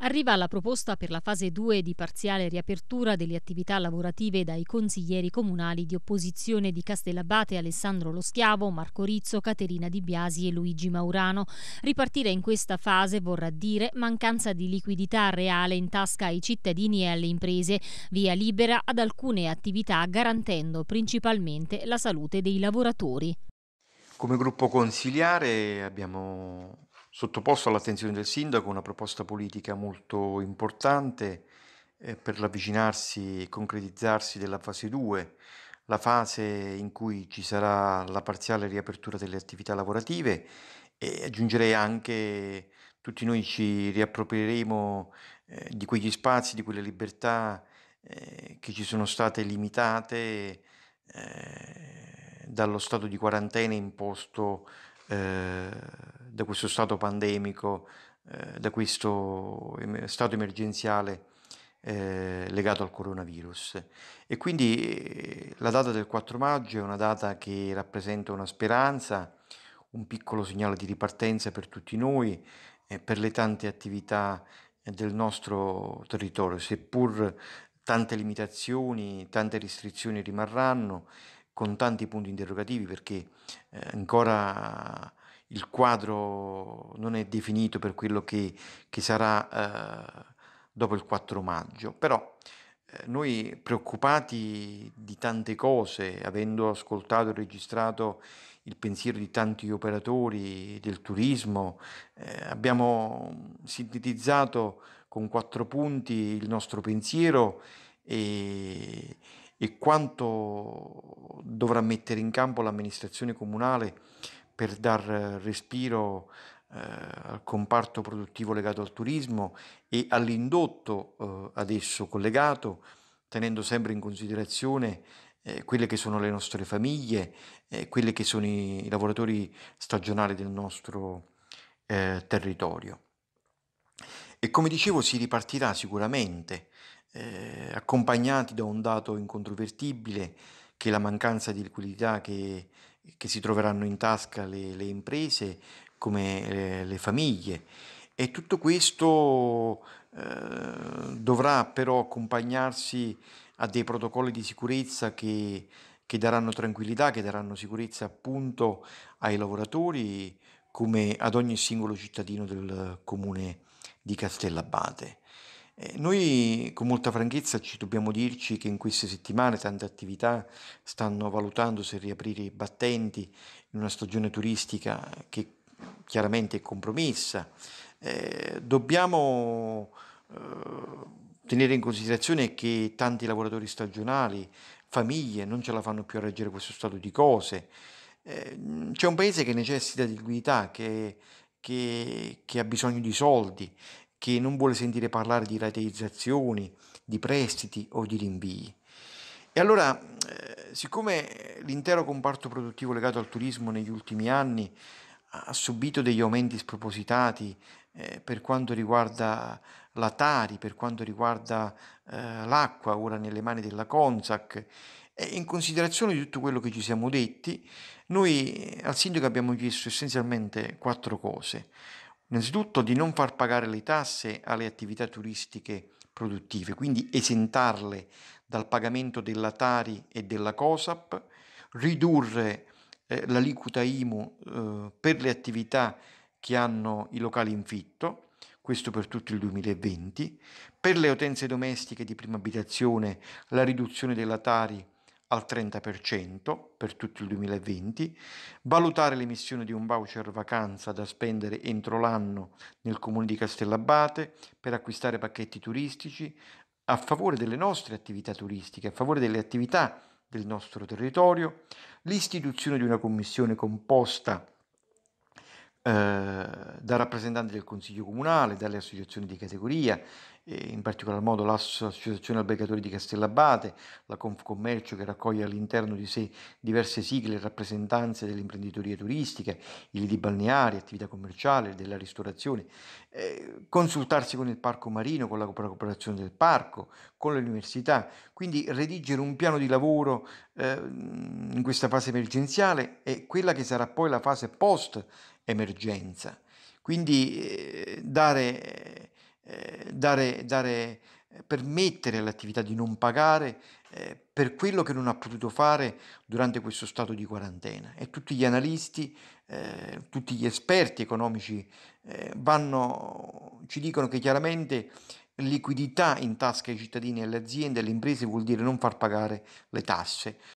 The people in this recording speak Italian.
Arriva la proposta per la fase 2 di parziale riapertura delle attività lavorative dai consiglieri comunali di opposizione di Castellabate Alessandro Lo Schiavo, Marco Rizzo, Caterina Di Biasi e Luigi Maurano. Ripartire in questa fase vorrà dire mancanza di liquidità reale in tasca ai cittadini e alle imprese, via libera ad alcune attività garantendo principalmente la salute dei lavoratori. Come gruppo consiliare abbiamo sottoposto all'attenzione del sindaco una proposta politica molto importante eh, per l'avvicinarsi e concretizzarsi della fase 2, la fase in cui ci sarà la parziale riapertura delle attività lavorative e aggiungerei anche tutti noi ci riapproprieremo eh, di quegli spazi, di quelle libertà eh, che ci sono state limitate eh, dallo stato di quarantena imposto eh, da questo stato pandemico, eh, da questo stato emergenziale eh, legato al coronavirus. E quindi eh, la data del 4 maggio è una data che rappresenta una speranza, un piccolo segnale di ripartenza per tutti noi e per le tante attività del nostro territorio, seppur tante limitazioni, tante restrizioni rimarranno, con tanti punti interrogativi perché eh, ancora il quadro non è definito per quello che, che sarà eh, dopo il 4 maggio, però eh, noi preoccupati di tante cose, avendo ascoltato e registrato il pensiero di tanti operatori del turismo, eh, abbiamo sintetizzato con quattro punti il nostro pensiero e, e quanto dovrà mettere in campo l'amministrazione comunale per dar respiro eh, al comparto produttivo legato al turismo e all'indotto eh, ad esso collegato, tenendo sempre in considerazione eh, quelle che sono le nostre famiglie, eh, quelle che sono i, lavoratori stagionali del nostro eh, territorio. E come dicevo si ripartirà sicuramente, eh, accompagnati da un dato incontrovertibile che è la mancanza di liquidità che che si troveranno in tasca le, le imprese come eh, le famiglie e tutto questo eh, dovrà però accompagnarsi a dei protocolli di sicurezza che, che daranno tranquillità, che daranno sicurezza appunto ai lavoratori come ad ogni singolo cittadino del comune di Castellabate. Eh, noi con molta franchezza ci dobbiamo dirci che in queste settimane tante attività stanno valutando se riaprire i battenti in una stagione turistica che chiaramente è compromessa. Eh, dobbiamo eh, tenere in considerazione che tanti lavoratori stagionali, famiglie non ce la fanno più a reggere questo stato di cose. Eh, c'è un paese che necessita di liquidità, che, che, che ha bisogno di soldi che non vuole sentire parlare di rateizzazioni, di prestiti o di rinvii. E allora, eh, siccome l'intero comparto produttivo legato al turismo negli ultimi anni ha subito degli aumenti spropositati eh, per quanto riguarda la Tari, per quanto riguarda eh, l'acqua, ora nelle mani della Consac, e in considerazione di tutto quello che ci siamo detti, noi eh, al sindaco abbiamo chiesto essenzialmente quattro cose. Innanzitutto di non far pagare le tasse alle attività turistiche produttive, quindi esentarle dal pagamento della Tari e della COSAP, ridurre eh, l'aliquota IMU eh, per le attività che hanno i locali in fitto, questo per tutto il 2020, per le utenze domestiche di prima abitazione la riduzione della Tari al 30% per tutto il 2020, valutare l'emissione di un voucher vacanza da spendere entro l'anno nel comune di Castellabate per acquistare pacchetti turistici a favore delle nostre attività turistiche, a favore delle attività del nostro territorio, l'istituzione di una commissione composta da rappresentanti del Consiglio Comunale, dalle associazioni di categoria, in particolar modo l'Associazione Albergatori di Castellabate, la Confcommercio che raccoglie all'interno di sé diverse sigle e rappresentanze dell'imprenditoria turistica, i lidi balneari, attività commerciale, della ristorazione, eh, consultarsi con il parco marino, con la cooperazione del parco, con le università, quindi redigere un piano di lavoro eh, in questa fase emergenziale e quella che sarà poi la fase post emergenza. Quindi eh, dare, eh, dare, dare, eh, permettere all'attività di non pagare eh, per quello che non ha potuto fare durante questo stato di quarantena. E tutti gli analisti, eh, tutti gli esperti economici eh, vanno, ci dicono che chiaramente liquidità in tasca ai cittadini e alle aziende e alle imprese vuol dire non far pagare le tasse,